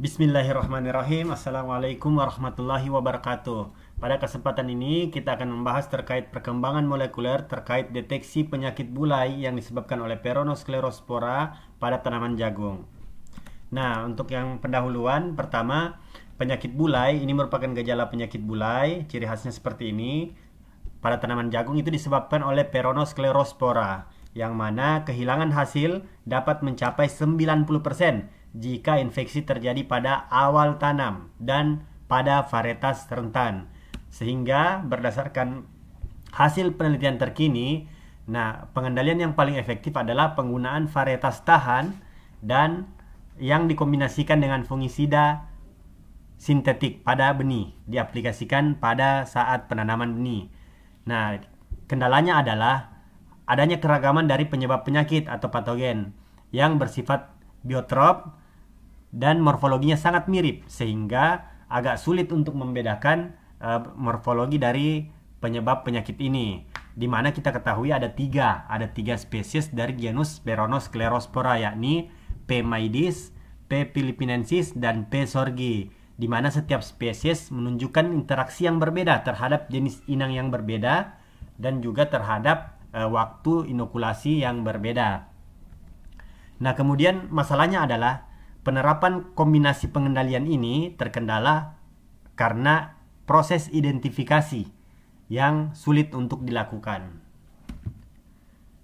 Bismillahirrahmanirrahim. Assalamualaikum warahmatullahi wabarakatuh. Pada kesempatan ini kita akan membahas terkait perkembangan molekuler terkait deteksi penyakit bulai yang disebabkan oleh peronosklerospora pada tanaman jagung. Nah, untuk yang pendahuluan pertama, penyakit bulai ini merupakan gejala penyakit bulai, ciri khasnya seperti ini. Pada tanaman jagung itu disebabkan oleh peronosklerospora yang mana kehilangan hasil dapat mencapai 90% jika infeksi terjadi pada awal tanam dan pada varietas rentan. Sehingga berdasarkan hasil penelitian terkini, nah pengendalian yang paling efektif adalah penggunaan varietas tahan dan yang dikombinasikan dengan fungisida sintetik pada benih diaplikasikan pada saat penanaman benih. Nah, kendalanya adalah adanya keragaman dari penyebab penyakit atau patogen yang bersifat biotrop dan morfologinya sangat mirip sehingga agak sulit untuk membedakan uh, morfologi dari penyebab penyakit ini di mana kita ketahui ada tiga ada tiga spesies dari genus Peronosclerospora yakni P. maidis, P. filipinensis, dan P. sorgi di mana setiap spesies menunjukkan interaksi yang berbeda terhadap jenis inang yang berbeda dan juga terhadap uh, waktu inokulasi yang berbeda. Nah, kemudian masalahnya adalah Penerapan kombinasi pengendalian ini terkendala karena proses identifikasi yang sulit untuk dilakukan.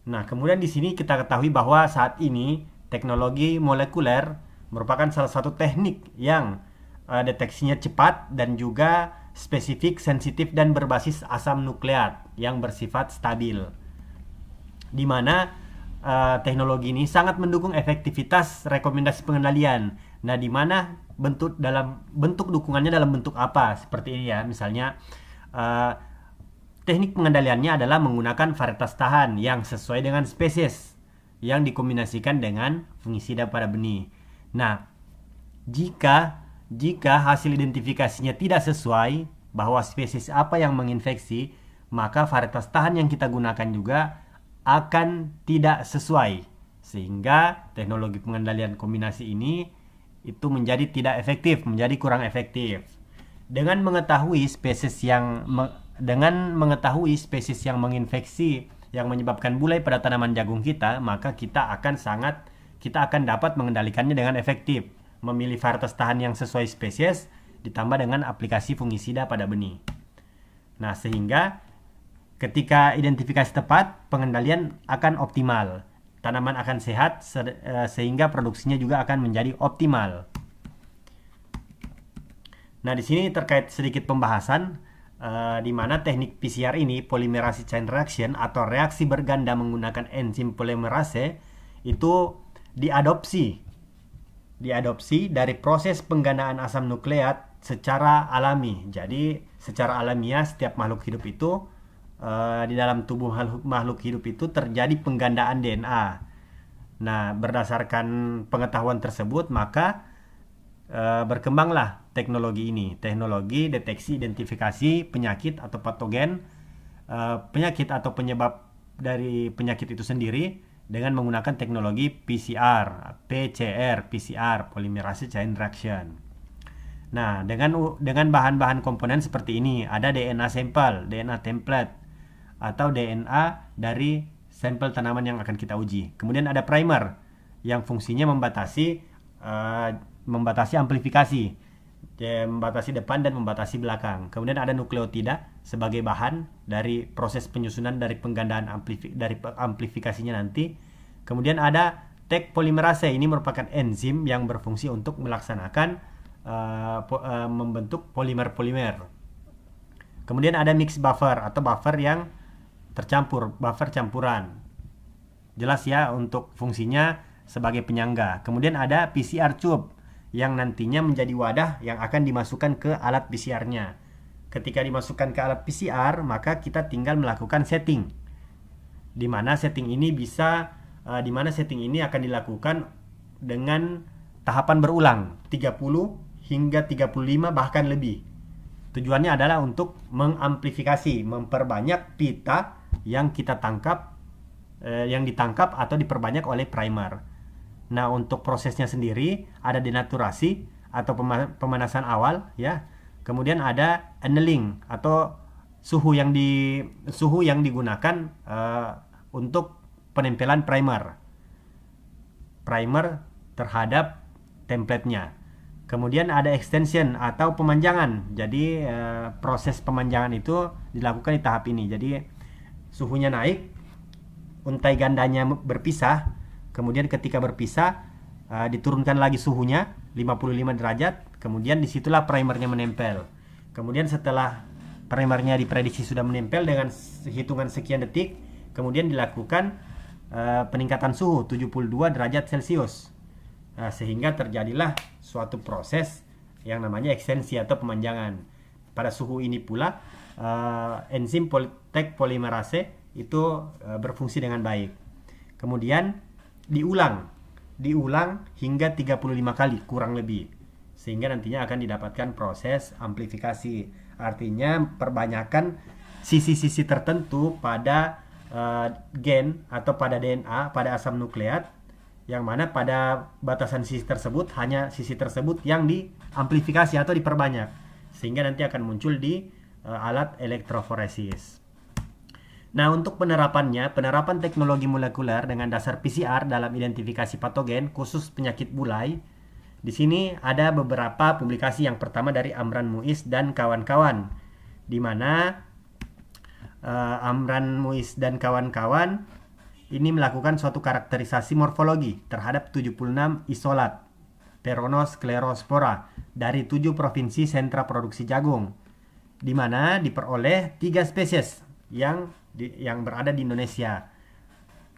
Nah, kemudian di sini kita ketahui bahwa saat ini teknologi molekuler merupakan salah satu teknik yang uh, deteksinya cepat dan juga spesifik, sensitif dan berbasis asam nukleat yang bersifat stabil. Di mana uh, teknologi ini sangat mendukung efektivitas rekomendasi pengendalian. Nah, di mana bentuk dalam bentuk dukungannya dalam bentuk apa? Seperti ini ya, misalnya uh, teknik pengendaliannya adalah menggunakan varietas tahan yang sesuai dengan spesies yang dikombinasikan dengan fungisida pada benih. Nah, jika jika hasil identifikasinya tidak sesuai bahwa spesies apa yang menginfeksi, maka varietas tahan yang kita gunakan juga akan tidak sesuai sehingga teknologi pengendalian kombinasi ini itu menjadi tidak efektif, menjadi kurang efektif. Dengan mengetahui spesies yang me, dengan mengetahui spesies yang menginfeksi yang menyebabkan bulai pada tanaman jagung kita, maka kita akan sangat kita akan dapat mengendalikannya dengan efektif, memilih varietas tahan yang sesuai spesies ditambah dengan aplikasi fungisida pada benih. Nah, sehingga Ketika identifikasi tepat, pengendalian akan optimal. Tanaman akan sehat eh, sehingga produksinya juga akan menjadi optimal. Nah, di sini terkait sedikit pembahasan uh, di mana teknik PCR ini polymerase chain reaction atau reaksi berganda menggunakan enzim polimerase itu diadopsi diadopsi dari proses penggandaan asam nukleat secara alami. Jadi, secara alamiah setiap makhluk hidup itu Eh, di dalam tubuh makhluk hidup itu terjadi penggandaan DNA. Nah, berdasarkan pengetahuan tersebut, maka uh, berkembanglah teknologi ini, teknologi deteksi identifikasi penyakit atau patogen, uh, penyakit atau penyebab dari penyakit itu sendiri dengan menggunakan teknologi PCR, PCR, PCR, polymerase chain reaction. Nah, dengan dengan bahan-bahan komponen seperti ini, ada DNA sampel, DNA template, atau DNA dari sampel tanaman yang akan kita uji. Kemudian ada primer yang fungsinya membatasi uh, membatasi amplifikasi, ya, membatasi depan dan membatasi belakang. Kemudian ada nukleotida sebagai bahan dari proses penyusunan dari penggandaan amplifik dari amplifikasinya nanti. Kemudian ada tag polimerase ini merupakan enzim yang berfungsi untuk melaksanakan uh, po, uh, membentuk polimer-polimer. Kemudian ada mix buffer atau buffer yang tercampur, buffer campuran. Jelas ya untuk fungsinya sebagai penyangga. Kemudian ada PCR tube yang nantinya menjadi wadah yang akan dimasukkan ke alat PCR-nya. Ketika dimasukkan ke alat PCR, maka kita tinggal melakukan setting. Di mana setting ini bisa uh, di mana setting ini akan dilakukan dengan tahapan berulang 30 hingga 35 bahkan lebih. Tujuannya adalah untuk mengamplifikasi, memperbanyak pita yang kita tangkap, eh, yang ditangkap atau diperbanyak oleh primer. Nah, untuk prosesnya sendiri ada denaturasi atau pemanasan awal, ya. Kemudian ada annealing atau suhu yang di suhu yang digunakan eh, untuk penempelan primer. Primer terhadap template-nya. Kemudian ada extension atau pemanjangan. Jadi e, proses pemanjangan itu dilakukan di tahap ini. Jadi suhunya naik, untai gandanya berpisah, kemudian ketika berpisah e, diturunkan lagi suhunya 55 derajat, kemudian disitulah primernya menempel. Kemudian setelah primernya diprediksi sudah menempel dengan hitungan sekian detik, kemudian dilakukan e, peningkatan suhu 72 derajat Celcius. Nah, sehingga terjadilah suatu proses yang namanya ekstensi atau pemanjangan. Pada suhu ini pula uh, enzim politek polimerase itu uh, berfungsi dengan baik. Kemudian diulang, diulang hingga 35 kali kurang lebih. Sehingga nantinya akan didapatkan proses amplifikasi. Artinya perbanyakan sisi-sisi tertentu pada uh, gen atau pada DNA, pada asam nukleat yang mana pada batasan sisi tersebut hanya sisi tersebut yang diamplifikasi atau diperbanyak sehingga nanti akan muncul di uh, alat elektroforesis. Nah, untuk penerapannya, penerapan teknologi molekuler dengan dasar PCR dalam identifikasi patogen khusus penyakit bulai. Di sini ada beberapa publikasi yang pertama dari Amran Muiz dan kawan-kawan di mana uh, Amran Muiz dan kawan-kawan ini melakukan suatu karakterisasi morfologi terhadap 76 isolat peronosklerospora dari tujuh provinsi sentra produksi jagung di mana diperoleh tiga spesies yang di, yang berada di Indonesia.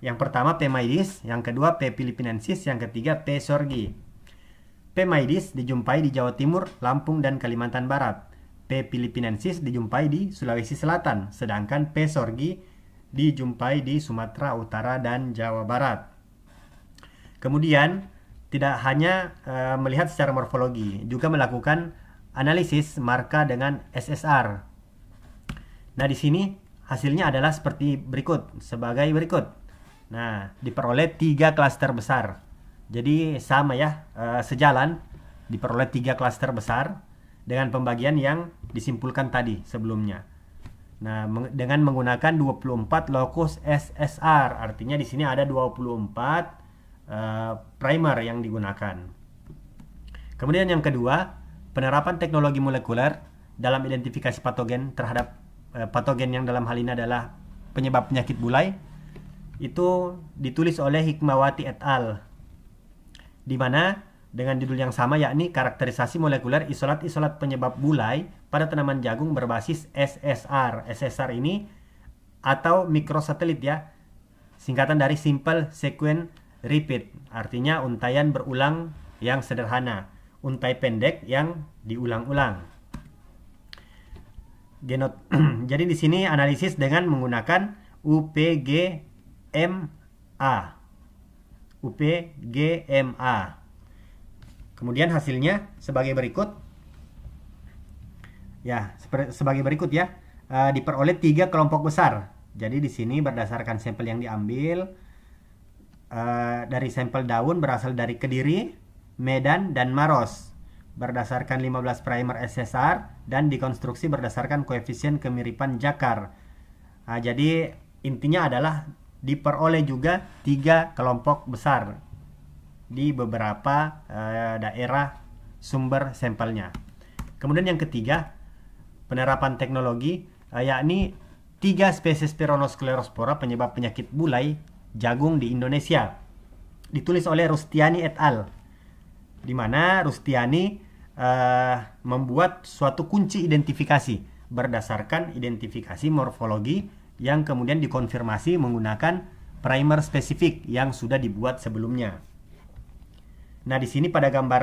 Yang pertama P. maidis, yang kedua P. filipinensis, yang ketiga P. sorgi. P. maidis dijumpai di Jawa Timur, Lampung, dan Kalimantan Barat. P. filipinensis dijumpai di Sulawesi Selatan, sedangkan P. sorgi dijumpai di Sumatera Utara dan Jawa Barat. Kemudian, tidak hanya e, melihat secara morfologi, juga melakukan analisis marka dengan SSR. Nah, di sini hasilnya adalah seperti berikut, sebagai berikut. Nah, diperoleh tiga klaster besar. Jadi sama ya, e, sejalan diperoleh tiga klaster besar dengan pembagian yang disimpulkan tadi sebelumnya. Nah, dengan menggunakan 24 lokus SSR, artinya di sini ada 24 uh, eh, primer yang digunakan. Kemudian yang kedua, penerapan teknologi molekuler dalam identifikasi patogen terhadap uh, patogen yang dalam hal ini adalah penyebab penyakit bulai itu ditulis oleh Hikmawati et al. Di mana dengan judul yang sama yakni karakterisasi molekuler isolat-isolat penyebab bulai pada tanaman jagung berbasis SSR. SSR ini atau mikrosatelit ya, singkatan dari simple sequence repeat, artinya untaian berulang yang sederhana, untai pendek yang diulang-ulang. Genot. Jadi di sini analisis dengan menggunakan UPGMA. UPGMA. Kemudian hasilnya sebagai berikut Ya, sebagai berikut ya. Eh, diperoleh tiga kelompok besar. Jadi di sini berdasarkan sampel yang diambil eh, dari sampel daun berasal dari Kediri, Medan, dan Maros. Berdasarkan 15 primer SSR dan dikonstruksi berdasarkan koefisien kemiripan Jakar. Nah, jadi intinya adalah diperoleh juga tiga kelompok besar di beberapa eh, daerah sumber sampelnya. Kemudian yang ketiga, penerapan teknologi, uh, yakni tiga spesies Peronosklerospora penyebab penyakit bulai jagung di Indonesia. Ditulis oleh Rustiani et al. Di mana Rustiani uh, membuat suatu kunci identifikasi berdasarkan identifikasi morfologi yang kemudian dikonfirmasi menggunakan primer spesifik yang sudah dibuat sebelumnya. Nah, di sini pada gambar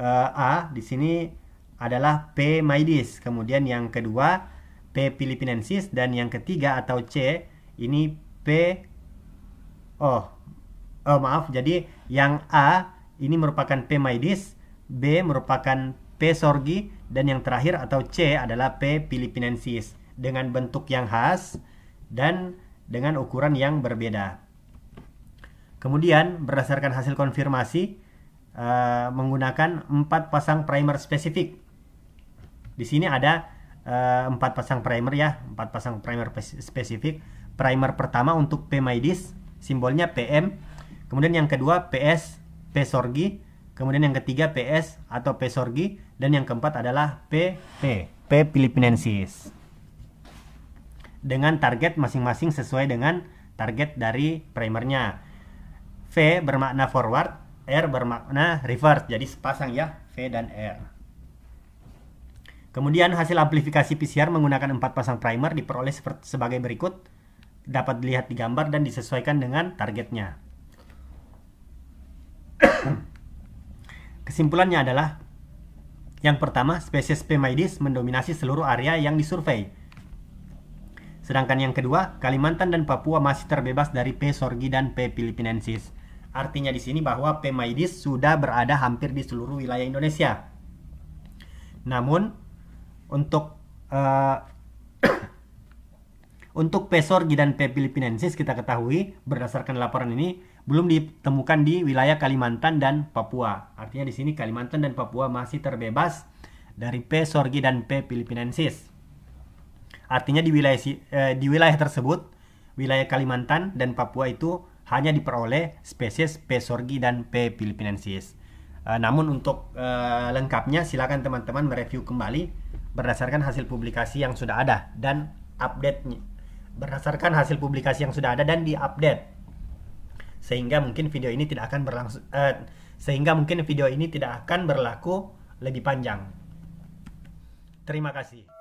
uh, A, di sini adalah P. maidis. Kemudian yang kedua P. filipinensis dan yang ketiga atau C ini P. Oh, oh maaf. Jadi yang A ini merupakan P. maidis, B merupakan P. sorgi dan yang terakhir atau C adalah P. filipinensis dengan bentuk yang khas dan dengan ukuran yang berbeda. Kemudian berdasarkan hasil konfirmasi uh, menggunakan empat pasang primer spesifik di sini ada eh, empat uh, pasang primer ya, empat pasang primer spesifik. Primer pertama untuk P Maidis, simbolnya PM. Kemudian yang kedua PS P Sorgi, kemudian yang ketiga PS atau P Sorgi dan yang keempat adalah PP P Filipinensis. Dengan target masing-masing sesuai dengan target dari primernya. V bermakna forward, R bermakna reverse. Jadi sepasang ya, V dan R. Kemudian hasil amplifikasi PCR menggunakan empat pasang primer diperoleh sebagai berikut. Dapat dilihat di gambar dan disesuaikan dengan targetnya. Kesimpulannya adalah yang pertama, spesies P. Pemaidis mendominasi seluruh area yang disurvei. Sedangkan yang kedua, Kalimantan dan Papua masih terbebas dari P. sorgi dan P. filipinensis. Artinya di sini bahwa P. maidis sudah berada hampir di seluruh wilayah Indonesia. Namun, untuk uh, untuk Pesorgi dan P. filipinensis kita ketahui berdasarkan laporan ini belum ditemukan di wilayah Kalimantan dan Papua. Artinya di sini Kalimantan dan Papua masih terbebas dari P. sorgi dan P. filipinensis. Artinya di wilayah eh, di wilayah tersebut, wilayah Kalimantan dan Papua itu hanya diperoleh spesies P. sorgi dan P. filipinensis. Eh, namun untuk lengkapnya silakan teman-teman mereview kembali berdasarkan hasil publikasi yang sudah ada dan update-nya berdasarkan hasil publikasi yang sudah ada dan diupdate sehingga mungkin video ini tidak akan berlangsung eh, sehingga mungkin video ini tidak akan berlaku lebih panjang. Terima kasih.